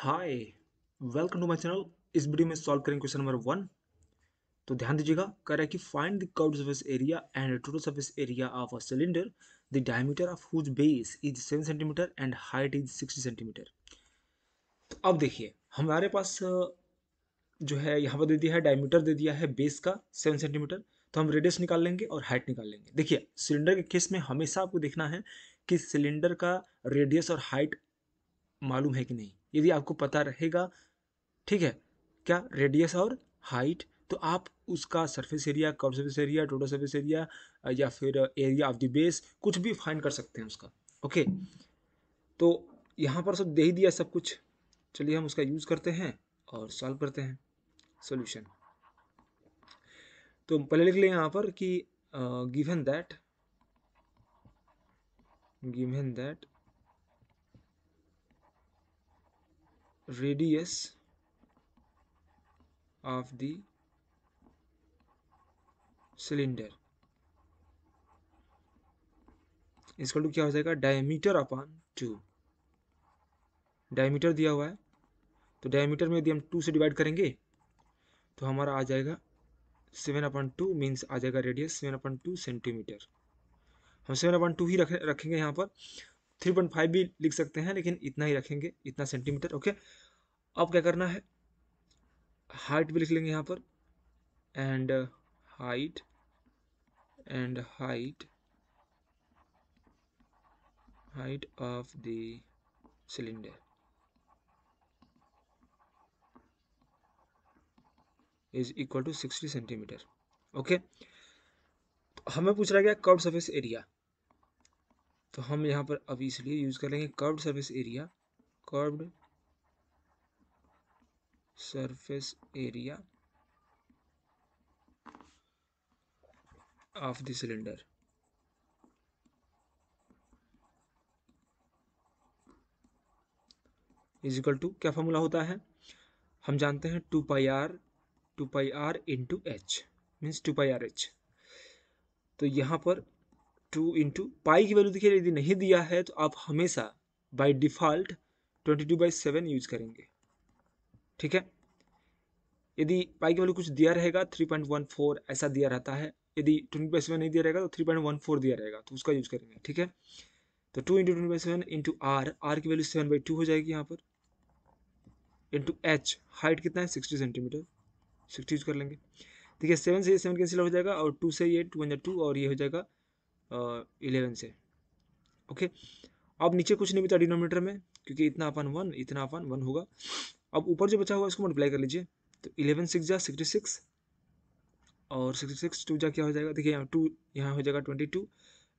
hi welcome to my channel इस video में solve करेंगे क्वेश्चन नंबर वन तो ध्यान दीजिएगा कह रहा है कि find the curve surface area and total surface area of a cylinder the diameter of whose base is seven centimetre and height is sixty centimetre तो अब देखिए हमारे पास जो है यहाँ पर दे दिया है डायमीटर दे दिया है बेस का सेवन सेंटीमीटर तो हम रेडियस निकाल लेंगे और हाइट निकाल लेंगे देखिए सिलेंडर के केस में हमेशा आपको देखना है कि सिलेंडर का रेडियस और हाइट मालूम है कि नहीं यदि आपको पता रहेगा ठीक है क्या रेडियस और हाइट तो आप उसका surface area curve surface area total surface area या फिर एरिया ऑफ द बेस कुछ भी फाइंड कर सकते हैं उसका ओके तो यहाँ पर सब दे ही दिया सब कुछ चलिए हम उसका यूज़ करते हैं और सॉल्व करते हैं सोल्यूशन तो पहले लिख लें यहाँ पर कि given that given that radius of the cylinder इसका टू क्या हो जाएगा डायमीटर अपॉन टू डायमीटर दिया हुआ है तो डायमीटर में यदि हम टू से डिवाइड करेंगे तो हमारा आ जाएगा सेवन अपॉइंट टू मीन्स आ जाएगा radius seven upon two centimetre हम सेवन अपन टू ही रख रखेंगे यहाँ पर थ्री पॉइंट फाइव भी लिख सकते हैं लेकिन इतना ही रखेंगे इतना सेंटीमीटर ओके अब क्या करना है हाइट भी लिख लेंगे यहाँ पर and height and height height of the cylinder is equal to sixty centimetre okay हमें पूछ रहा गया कर्व सर्फेस एरिया तो हम यहाँ पर अब इसलिए यूज़ करेंगे curved surface area curved surface area of the cylinder is equal to क्या फॉर्मूला होता है हम जानते हैं two pi r two pi r into h means two pi r h तो यहाँ पर टू इंटू पाई की वैल्यू देखिए यदि नहीं दिया है तो आप हमेशा by default twenty two by seven use करेंगे ठीक है यदि पाई की वैल्यू कुछ दिया रहेगा थ्री पॉइंट वन फोर ऐसा दिया रहता है यदि ट्वेंटी बाई सेवन नहीं दिया रहेगा तो थ्री पॉइंट वन फोर दिया रहेगा तो उसका यूज करेंगे ठीक है तो two into twenty by seven into R R की वैल्यू सेवन बाई टू हो जाएगी यहाँ पर इंटू एच हाइट कितना है सिक्सटी सेंटीमीटर सिक्सटी यूज कर लेंगे ठीक है सेवन से ये सेवन कैंसिल हो जाएगा और टू से ये टू वन टू और ये हो जाएगा इलेवन से ओके अब नीचे कुछ नहीं बचा डिनोमीटर में क्योंकि इतना अपन वन इतना अपन वन होगा अब ऊपर जो बचा हुआ इसको मल्टीप्लाई कर लीजिए तो इलेवन सिक्स जा सिक्सटी सिक्स और सिक्सटी सिक्स टू जा क्या हो जाएगा देखिए यहाँ टू यहाँ हो जाएगा ट्वेंटी टू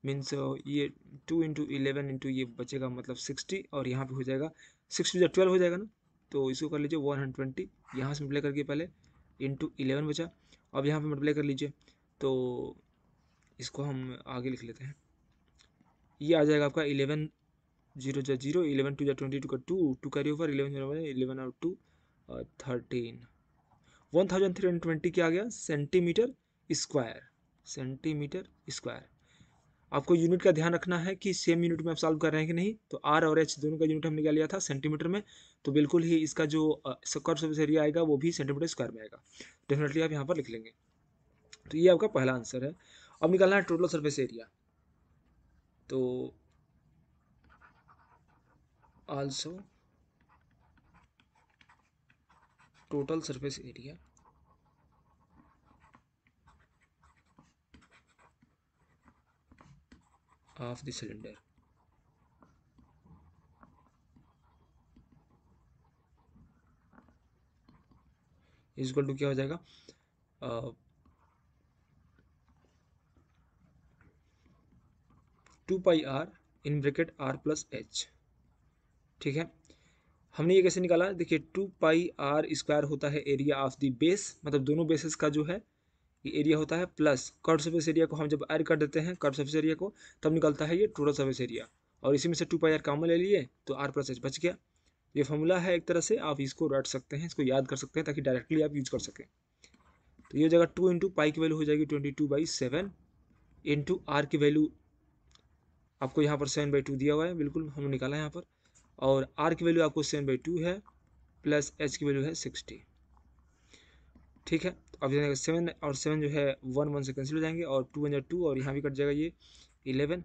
मीन्स uh, ये टू इंटू इलेवन इंटू ये बचेगा मतलब सिक्सटी और यहाँ पे हो जाएगा सिक्स टू जा ट्वेल्व हो जाएगा ना तो इसको कर लीजिए वन हंड्रेड ट्वेंटी यहाँ से मल्टीप्लाई करके पहले इंटू इलेवन बचा अब यहाँ पे मल्टीप्लाई कर लीजिए तो इसको हम आगे लिख लेते हैं ये आ जाएगा आपका इलेवन जीरो जो जीरो इलेवन टू जो ट्वेंटी टू का two two carry over eleven zero eleven और two thirteen one thousand three hundred twenty क्या आ गया सेंटीमीटर स्क्वायर सेंटीमीटर स्क्वायर आपको यूनिट का ध्यान रखना है कि सेम यूनिट में आप सॉल्व कर रहे हैं कि नहीं तो आर और एच दोनों का यूनिट हमने क्या लिया था सेंटीमीटर में तो बिल्कुल ही इसका जो कर्व सर्विस एरिया आएगा वो भी सेंटीमीटर स्क्वायर में आएगा डेफिनेटली आप यहाँ पर लिख लेंगे तो ये आपका पहला आंसर है अब निकालना है टोटल सरफेस एरिया तो also total surface area of the cylinder is equal to क्या हो जाएगा uh, two pi r in bracket r plus h ठीक है हमने ये कैसे निकाला देखिए टू पाई आर स्क्वायर होता है एरिया ऑफ द बेस मतलब दोनों बेसिस का जो है ये एरिया होता है प्लस कर्व सर्विस एरिया को हम जब एड कर देते हैं कर्व सर्विस एरिया को तब निकलता है ये टोटल सर्विस एरिया और इसी में से टू पाई आर कामन ले लिए तो आर प्लस एच बच गया ये फॉर्मूला है एक तरह से आप इसको रट सकते हैं इसको याद कर सकते हैं ताकि डायरेक्टली आप यूज कर सकें तो ये जगह टू इंटू पाई की वैल्यू हो जाएगी twenty two by seven into r की वैल्यू आपको यहाँ पर सेवन बाई टू दिया हुआ है बिल्कुल हमने निकाला है यहाँ पर और आर की वैल्यू आपको सेवन बाई टू है प्लस एच की वैल्यू है सिक्सटी ठीक है तो अब जाएगा सेवन और सेवन जो है वन वन से कैंसिल हो जाएंगे और टू वन टू और यहाँ भी कट जाएगा ये इलेवन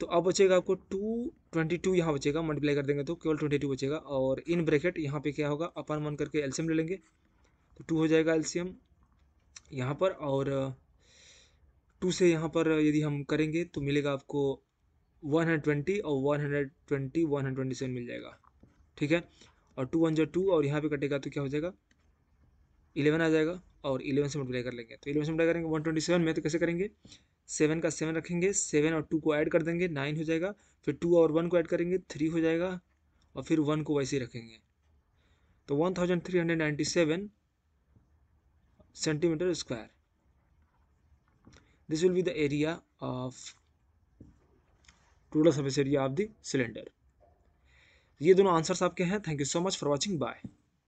तो अब बचेगा आपको टू ट्वेंटी टू यहाँ बचेगा मल्टीप्लाई कर देंगे तो केवल ट्वेंटी टू बचेगा और इन ब्रैकेट यहाँ पे क्या होगा अपन वन करके एल्शियम ले लेंगे तो टू हो जाएगा एल्शियम यहाँ पर और टू से यहाँ पर यदि हम करेंगे तो मिलेगा आपको वन हंड्रेड ट्वेंटी और one one hundred hundred twenty twenty seven मिल जाएगा ठीक है और टू वन जो टू और यहाँ पे कटेगा तो क्या हो जाएगा इलेवन आ जाएगा और इलेवन से मल्टीप्लाई कर लेंगे तो इलेवन से मल्टीप्लाई करेंगे वन ट्वेंटी सेवन में तो कैसे करेंगे सेवन का सेवन रखेंगे सेवन और टू को ऐड कर देंगे नाइन हो जाएगा फिर टू और वन को ऐड करेंगे थ्री हो जाएगा और फिर वन को वैसे ही रखेंगे तो one thousand three hundred ninety seven centimetre square this will be the area of total surface area of the cylinder ये दोनों आंसर्स आपके हैं thank you so much for watching bye